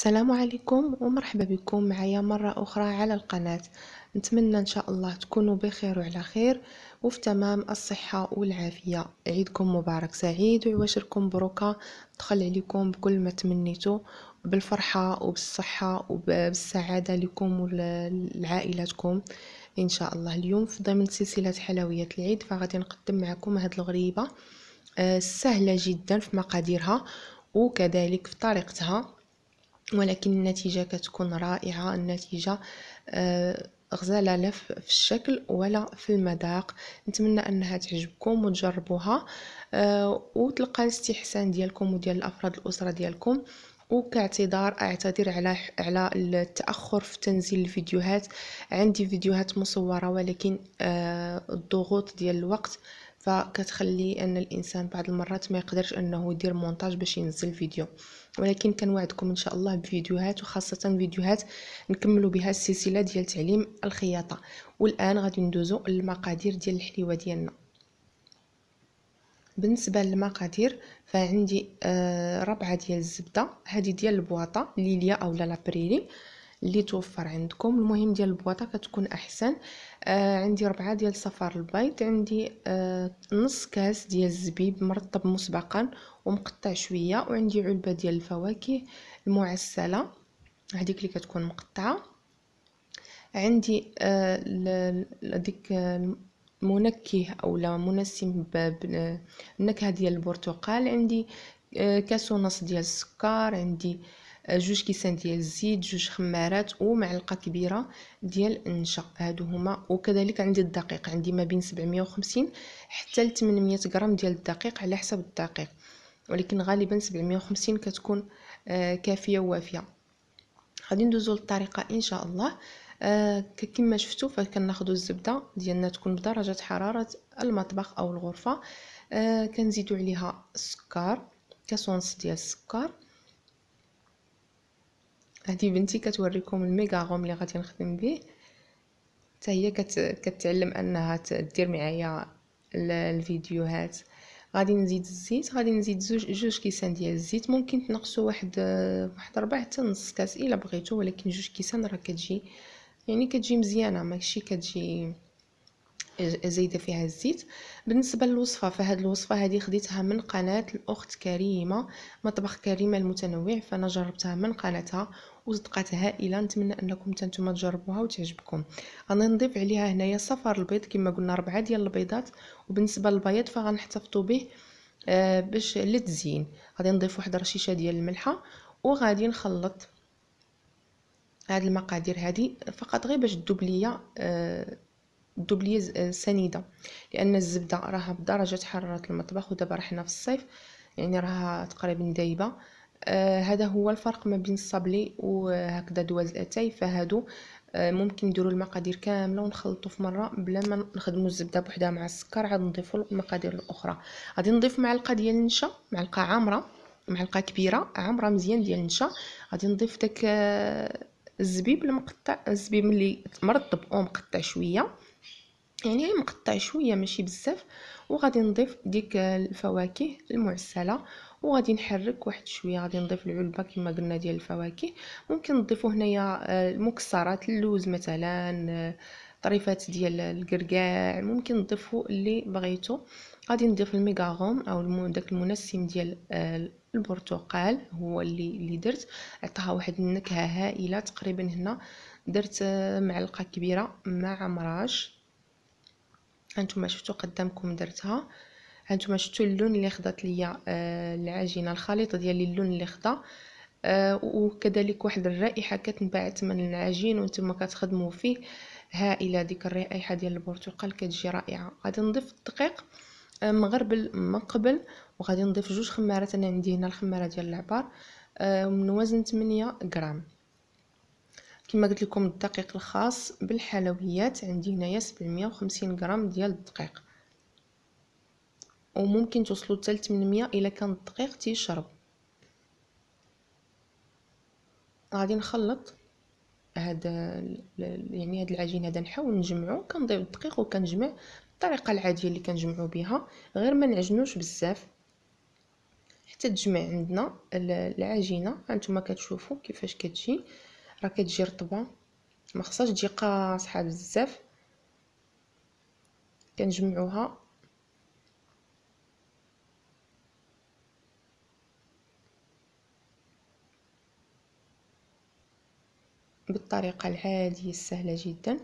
السلام عليكم ومرحبا بكم معايا مرة أخرى على القناة نتمنى إن شاء الله تكونوا بخير وعلى خير وفي تمام الصحة والعافية عيدكم مبارك سعيد وعواشركم بروكة دخل عليكم بكل ما تمنيتو بالفرحة وبالصحة وبالسعادة لكم ولعائلتكم إن شاء الله اليوم في ضمن سلسلة حلويات العيد فغادي نقدم معكم هاد الغريبة آه، سهلة جدا في مقاديرها وكذلك في طريقتها ولكن النتيجة كتكون رائعة النتيجة آه، غزالة لا في الشكل ولا في المذاق نتمنى انها تعجبكم وتجربوها آه، وتلقى الاستحسان ديالكم وديال افراد الاسره ديالكم وكاعتذار اعتذر على على التاخر في تنزيل الفيديوهات عندي فيديوهات مصوره ولكن آه، الضغوط ديال الوقت فكتخلي ان الانسان بعض المرات ما يقدرش انه يدير مونتاج باش ينزل فيديو ولكن كنوعدكم ان شاء الله بفيديوهات وخاصه فيديوهات نكملوا بها السلسله ديال تعليم الخياطه والان غادي ندوزو للمقادير ديال الحليوه ديالنا بالنسبه للمقادير فعندي آه ربعه ديال الزبده هذه ديال البواطه ليليا اولا لابريري اللي توفر عندكم المهم ديال البواطه كتكون احسن آه عندي ربعة ديال صفار البيض عندي آه نص كاس ديال الزبيب مرطب مسبقا ومقطع شويه وعندي علبه ديال الفواكه المعسله هذيك اللي كتكون مقطعه عندي آه, آه، منكه او لا منسم النكهه ديال البرتقال عندي آه، كاس ونص ديال السكر عندي جوج كيسان ديال الزيت جوج خمارات ومعلقه كبيره ديال النشا هادو هما وكذلك عندي الدقيق عندي ما بين 750 حتى ل 800 غرام ديال الدقيق على حسب الدقيق ولكن غالبا 750 كتكون آه، كافيه ووافيه غادي ندوزو للطريقه ان شاء الله آه، كما شفتوا فكناخذوا الزبده ديالنا تكون بدرجه حراره المطبخ او الغرفه آه، كنزيدوا عليها السكر كاس ونص ديال السكر هذه بنتي كتوريكم الميغا غوم اللي غادي نخدم به حتى هي كت... كتعلم انها تدير معايا الفيديوهات غادي نزيد الزيت غادي نزيد زوج جوج كيسان ديال الزيت ممكن تنقصوا واحد واحد ربع حتى نص كاس الا بغيتو ولكن جوج كيسان راه كتجي يعني كتجي مزيانه ماشي كتجي زايده فيها الزيت بالنسبه للوصفه فهاد الوصفه هادي خديتها من قناه الاخت كريمه مطبخ كريمه المتنوع فانا جربتها من قناتها وصدقات هائله نتمنى انكم نتوما تجربوها وتعجبكم انا نضيف عليها هنايا صفار البيض كما قلنا ربعه ديال البيضات وبالنسبه للبياض فغنحتفظوا به آه، باش للتزيين غادي نضيف واحد رشيشه ديال الملحه وغادي نخلط هاد المقادير هادي فقط غير باش الدوبليه آه الدوبليه آه، سنيده لان الزبده راها بدرجه حراره المطبخ ودابا راه حنا في الصيف يعني راها تقريبا دايبه آه، هذا هو الفرق ما بين الصابلي وهكذا دواز الاتاي فهادو آه، ممكن نديروا المقادير كامله ونخلطوا في مره بلا ما نخدموا الزبده بوحدها مع السكر عاد نضيفوا المقادير الاخرى غادي نضيف معلقه ديال النشا معلقه عامره معلقه كبيره عامره مزيان ديال النشا غادي نضيف داك آه، الزبيب المقطع الزبيب اللي مرطب او مقطع شويه يعني مقطع شويه ماشي بزاف وغادي نضيف ديك الفواكه المعسله وغادي نحرك واحد شويه غادي نضيف العلبه كما قلنا ديال الفواكه ممكن نضيفوا هنايا آه، المكسرات اللوز مثلا آه، طريفات ديال الكركاع ممكن نضيفوا اللي بغيتو غادي نضيف الميغاغوم او داك المنسم ديال آه، البرتقال هو اللي اللي درت عطاها واحد النكهه هائله تقريبا هنا درت معلقه كبيره مع مراج هانتوما شفتوا قدامكم درتها هانتوما شفتوا اللون اللي خدات ليا آه، العجينه الخليط ديالي اللون اللي خضا آه، وكذلك واحد الرائحه كتنبعت من العجين وانتم كتخدموا فيه هائله ديك الرائحه ديال البرتقال كتجي رائعه غادي نضيف الدقيق آه، مغربل من قبل وغادي نضيف جوج خمارات انا عندي هنا الخماره ديال العبار من وزن 8 غرام كما قلت لكم الدقيق الخاص بالحلويات عندي هنايا 750 غرام ديال الدقيق وممكن توصلوا حتى ل 800 الا كان الدقيق تيشرب غادي نخلط هاد يعني هاد العجين هذا نحاول نجمعو كنضيف الدقيق وكنجمع الطريقه العاديه اللي كنجمعو بها غير ما نعجنوش بزاف حتى تجمع عندنا العجينه هانتوما كتشوفوا كيفاش كتجي راه كتجي رطبه ما خصهاش تجي قاصحه بزاف كنجمعوها بالطريقه العاديه السهله جدا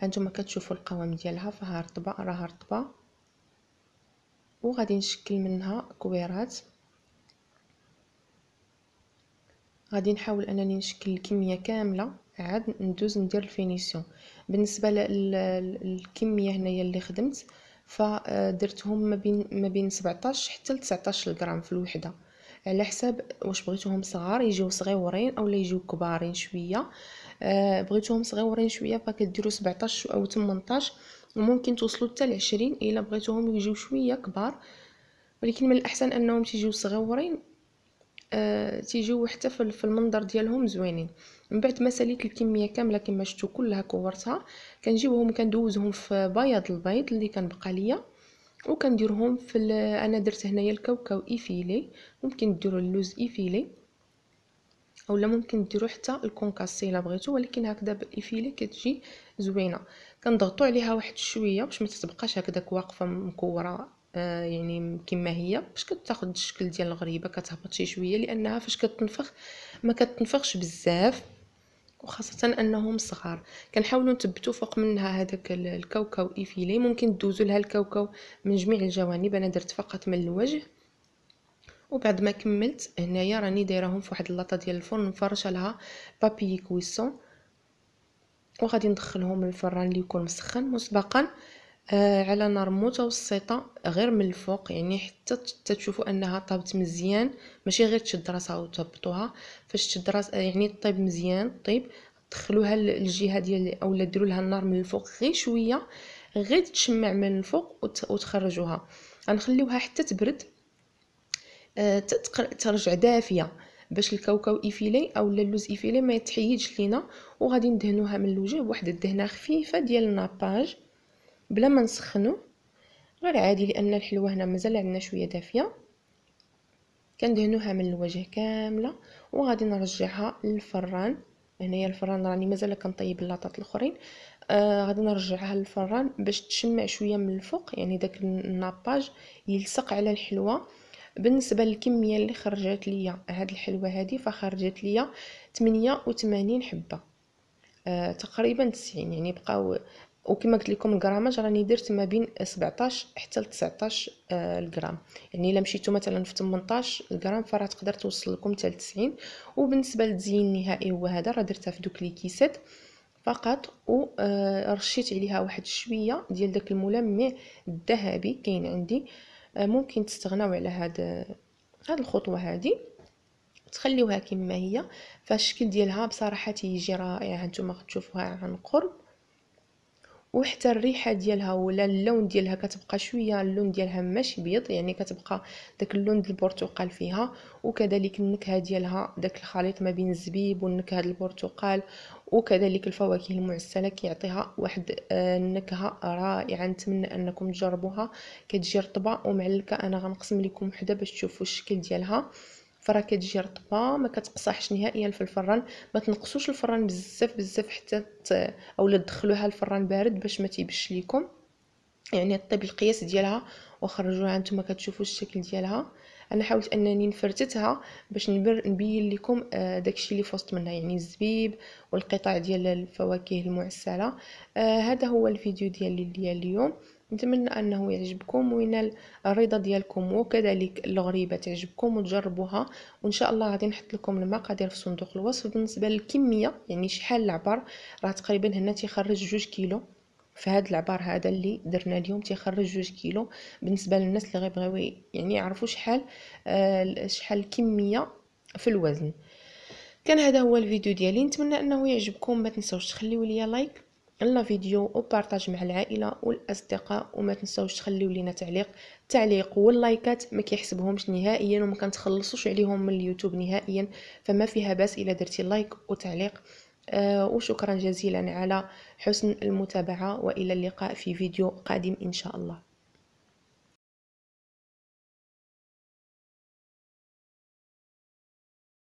هانتوما كتشوفوا القوام ديالها فها رطبه راها رطبه وغادي نشكل منها كويرات غادي نحاول انني نشكل الكميه كامله عاد ندوز ندير الفينيسيون بالنسبه للكميه هنايا اللي خدمت فدرتهم آه، ما بين ما بين 17 حتى ل 19 غرام في الوحده على حساب واش بغيتوهم صغار يجيو صغيورين اولا يجيو كبارين شويه آه، بغيتوهم صغيورين شويه فكديروا 17 او 18 وممكن توصلوا حتى ل 20 الا بغيتوهم يجيو شويه كبار ولكن من الاحسن انهم تيجيو صغيورين آه تيجيو حتى في المنظر ديالهم زوينين من بعد ما ساليت الكميه كامله كما شفتوا كلها كورتها كنجيبهم كندوزهم في بياض البيض اللي كنبقى ليا وكنديرهم في انا درت هنايا الكاوكاو ايفيلي ممكن ديروا اللوز ايفيلي اولا ممكن ديروا حتى الكونكاسي الا بغيتو ولكن هكذا بالايفيلي كتجي زوينه كنضغطوا عليها واحد شويه باش ما تتبقاش هكذاك واقفه مكوره آه يعني كما هي باش كتاخذ الشكل ديال الغريبه كتهبط شي شويه لانها فاش كتنفخ ما كتنفخش بزاف وخاصة انهم صغار كنحاولوا نثبتوا فوق منها هذاك الكاوكاو ايفيلي ممكن تدوزوا لها الكاوكاو من جميع الجوانب انا درت فقط من الوجه وبعد ما كملت هنايا راني دايراهم في واحد اللاطه ديال الفرن مفرشه لها بابي كويسون وغادي ندخلهم الفران اللي يكون مسخن مسبقا آه، على نار متوسطه غير من الفوق يعني حتى تشوفوا انها طابت مزيان ماشي غير تشد راسها وتهبطوها فاش تشد راس آه، يعني طيب مزيان طيب دخلوها للجهه ديال اولا ديروا لها النار من الفوق غير شويه غير تشمع من الفوق وتخرجوها غنخليوها حتى تبرد آه، ترجع دافيه باش الكاوكاو ايفيلي اولا اللوز ايفيلي ما يتحيدش لينا وغادي ندهنوها من الوجه بواحد الدهنه خفيفه ديال الناباج بلا ما نسخنوه غير عادي لان الحلوه هنا مازال عندنا شويه دافيه كندهنوها من الوجه كامله وغادي نرجعها للفران هنايا الفران راني مازال كنطيب اللاطات الاخرين آه غادي نرجعها للفران باش تشمع شويه من الفوق يعني داك الناباج يلصق على الحلوه بالنسبه للكميه اللي خرجت ليا هاد الحلوه هادي فخرجت ليا 88 حبه آه تقريبا 90 يعني بقاو وكما قلت لكم الجراماج راني درت ما بين 17 حتى ل 19 آه يعني الا مشيتو مثلا في 18 غرام فراه تقدر توصل لكم حتى 90 وبالنسبه للتزيين النهائي هو هذا راه درتها في دوك لي كيسات فقط ورشيت آه، عليها واحد شويه ديال داك الملمع الذهبي كاين عندي آه، ممكن تستغناو على هاد هاد الخطوه هادي تخليوها كما هي فالشكل ديالها بصراحه تيجي رائع نتوما غتشوفوها عن قرب وحتى الريحه ديالها ولا اللون ديالها كتبقى شويه اللون ديالها ماشي بيض يعني كتبقى داك اللون ديال البرتقال فيها وكذلك النكهه ديالها داك الخليط ما بين الزبيب والنكهه ديال البرتقال وكذلك الفواكه المعسله كيعطيها واحد النكهه آه، رائعه نتمنى انكم تجربوها كتجي رطبه ومعلكه انا غنقسم لكم وحده باش تشوفوا الشكل ديالها فرا كتجي رطبه ما كتقصحش نهائيا في الفران ما تنقصوش الفران بزاف بزاف حتى ت... اولا تدخلوها الفران بارد باش ما تيبش ليكم يعني طيب القياس ديالها وخرجوها نتوما كتشوفوا الشكل ديالها انا حاولت انني نفرتتها باش نبر نبين لكم آه، داكشي اللي فوسط منها يعني الزبيب والقطع ديال الفواكه المعسله آه، هذا هو الفيديو ديالي ديال اليوم نتمنى انه يعجبكم وينال الرضا ديالكم وكذلك الغريبه تعجبكم وتجربوها وان شاء الله غادي نحط لكم المقادير في صندوق الوصف بالنسبه للكميه يعني شحال العبار راه تقريبا هنا تيخرج جوج كيلو في هذا العبار هذا اللي درنا اليوم تيخرج جوج كيلو بالنسبه للناس اللي غيبغيو يعني يعرفوا شحال آه شحال الكميه في الوزن كان هذا هو الفيديو ديالي نتمنى انه يعجبكم ما تنساوش تخليوا لي لايك يلا فيديو وبارطاج مع العائله والاصدقاء وما تنساوش تخليو لينا تعليق تعليق واللايكات ما كيحسبهمش نهائيا وما كنتخلصوش عليهم من اليوتيوب نهائيا فما فيها باس الا درتي لايك وتعليق آه وشكرا جزيلا على حسن المتابعه والى اللقاء في فيديو قادم ان شاء الله